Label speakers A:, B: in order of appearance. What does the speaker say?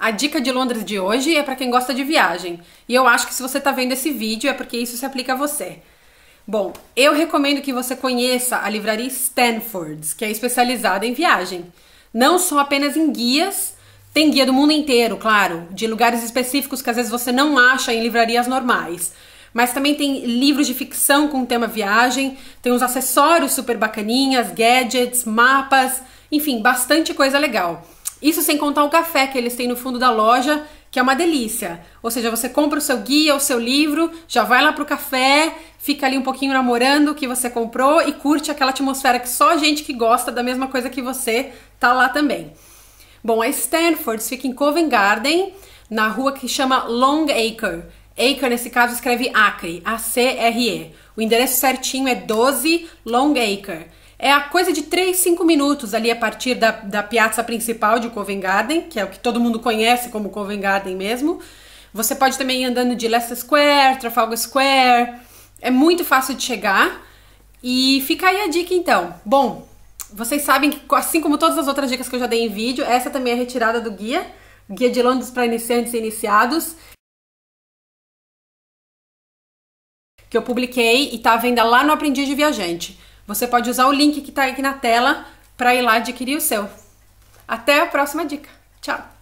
A: A dica de Londres de hoje é para quem gosta de viagem. E eu
B: acho que se você está vendo esse vídeo é porque isso se aplica a você. Bom, eu recomendo que você conheça a livraria Stanford's, que é especializada em viagem. Não só apenas em guias, tem guia do mundo inteiro, claro, de lugares específicos que às vezes você não acha em livrarias normais. Mas também tem livros de ficção com o tema viagem, tem uns acessórios super bacaninhas, gadgets, mapas, enfim, bastante coisa legal. Isso sem contar o café que eles têm no fundo da loja, que é uma delícia. Ou seja, você compra o seu guia, o seu livro, já vai lá pro café, fica ali um pouquinho namorando o que você comprou e curte aquela atmosfera que só gente que gosta da mesma coisa que você tá lá também. Bom, a Stanford fica em Covent Garden, na rua que chama Long Acre. Acre, nesse caso, escreve Acre, A-C-R-E. O endereço certinho é 12 Long Acre. É a coisa de 3, 5 minutos ali a partir da, da piazza principal de Covent Garden, que é o que todo mundo conhece como Covent Garden mesmo. Você pode também ir andando de Leicester Square, Trafalgar Square. É muito fácil de chegar. E fica aí a dica então. Bom, vocês sabem que, assim como todas as outras dicas que eu já dei em vídeo, essa também é retirada do guia, Guia de Londres para Iniciantes e Iniciados, que eu publiquei e está à venda lá no Aprendiz de Viajante. Você pode usar o link que está aqui na tela para ir lá adquirir o seu. Até a próxima
A: dica. Tchau!